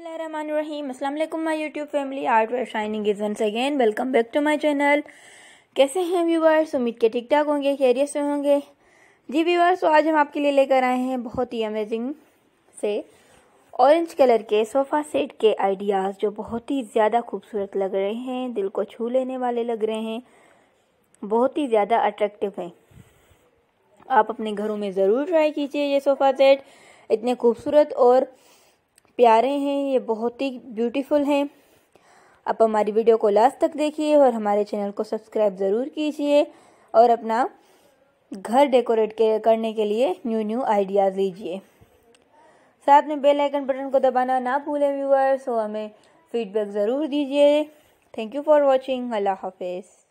बसमिलकुम my YouTube family art where shining इजेंट्स again welcome back to my channel कैसे हैं viewers उम्मीद के ठीक ठाक होंगे खैरियत से होंगे जी व्यूवर्स तो आज हम आपके लिए लेकर आए हैं बहुत ही अमेजिंग से ऑरेंज कलर के सोफ़ा सेट के आइडियाज़ जो बहुत ही ज़्यादा खूबसूरत लग रहे हैं दिल को छू लेने वाले लग रहे हैं बहुत ही ज़्यादा अट्रैक्टिव हैं आप अपने घरों में ज़रूर ट्राई कीजिए ये सोफ़ा सेट इतने खूबसूरत और प्यारे हैं ये बहुत ही ब्यूटीफुल हैं आप हमारी वीडियो को लास्ट तक देखिए और हमारे चैनल को सब्सक्राइब ज़रूर कीजिए और अपना घर डेकोरेट करने के लिए न्यू न्यू आइडियाज़ लीजिए साथ में बेल आइकन बटन को दबाना ना भूलें व्यूअर्स और तो हमें फीडबैक ज़रूर दीजिए थैंक यू फॉर वॉचिंग अल्लाह हाफिज़